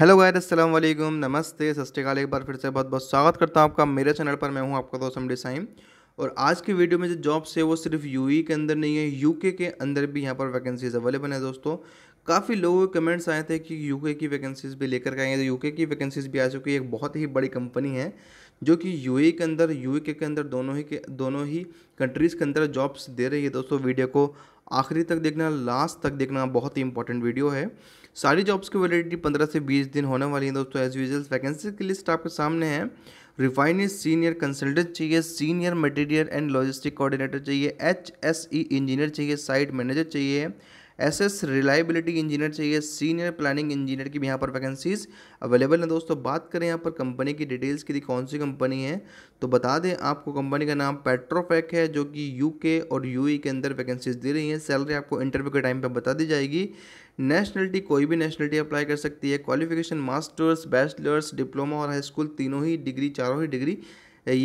hello गायर अस्सलाम वालेकुम नमस्ते सस्काल एक बार फिर से बहुत बहुत स्वागत करता हूँ आपका मेरे चैनल पर मैं हूँ आपका दोस्त अमडी साइम और आज की वीडियो में जो जॉब्स है वो सिर्फ यूई e के अंदर नहीं है यूके के अंदर भी यहाँ पर वैकेंसीज अवेलेबल हैं दोस्तों काफ़ी लोगों के कमेंट्स आए थे कि यूके की वैकेंसीज भी लेकर के आएंगे तो यूके की वैकेंसीज भी आ चुकी है एक बहुत ही बड़ी कंपनी है जो कि यूए के अंदर यू के अंदर दोनों ही के दोनों ही कंट्रीज़ के अंदर जॉब्स दे रही है दोस्तों वीडियो को आखिरी तक देखना लास्ट तक देखना बहुत ही इंपॉर्टेंट वीडियो है सारी जॉब्स की वैलिडिटी पंद्रह से बीस दिन होने वाली है दोस्तों एज यूजल वैकेंसी की लिस्ट आपके सामने है रिफाइनरी सीनियर कंसल्टेंट चाहिए senior material and logistic coordinator चाहिए एच एस ई इंजीनियर चाहिए साइट मैनेजर चाहिए एस एस रिलायबिलिटी इंजीनियर चाहिए सीनियर प्लानिंग इंजीनियर की भी यहाँ पर वैकेंसीज अवेलेबल हैं दोस्तों बात करें यहाँ पर कंपनी की डिटेल्स की कौन सी कंपनी है तो बता दें आपको कंपनी का नाम पेट्रोफेक है जो कि यूके और यूई e के अंदर वैकेंसीज दे रही हैं सैलरी आपको इंटरव्यू के टाइम पर बता दी जाएगी नेशनलिटी कोई भी नेशनलिटी अप्लाई कर सकती है क्वालिफिकेशन मास्टर्स बैचलर्स डिप्लोमा और हाई स्कूल तीनों ही डिग्री चारों ही डिग्री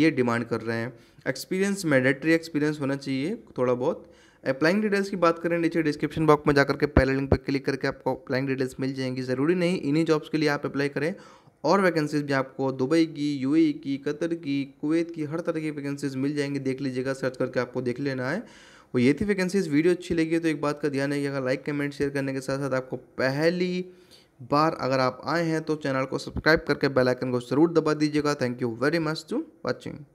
ये डिमांड कर रहे हैं एक्सपीरियंस मैंडेटरी एक्सपीरियंस होना चाहिए थोड़ा बहुत अप्लाइंग डिटेल्स की बात करें नीचे डिस्क्रिप्शन बॉक्स में जाकर के पहले लिंक पर क्लिक करके आपको अप्लाइंग डिटेल्स मिल जाएंगी ज़रूरी नहीं इन्हीं जॉब्स के लिए आप अप्लाई करें और वैकेंसीज भी आपको दुबई की यूएई e की कतर की कुवैत की हर तरह की वैकेंसीज मिल जाएंगी देख लीजिएगा सर्च करके आपको देख लेना है और ये थी वैकेंसीज वीडियो अच्छी लगी तो एक बात का ध्यान रखिएगा लाइक कमेंट शेयर करने के साथ साथ आपको पहली बार अगर आप आए हैं तो चैनल को सब्सक्राइब करके बेल आइकन को ज़रूर दबा दीजिएगा thank you very much to watching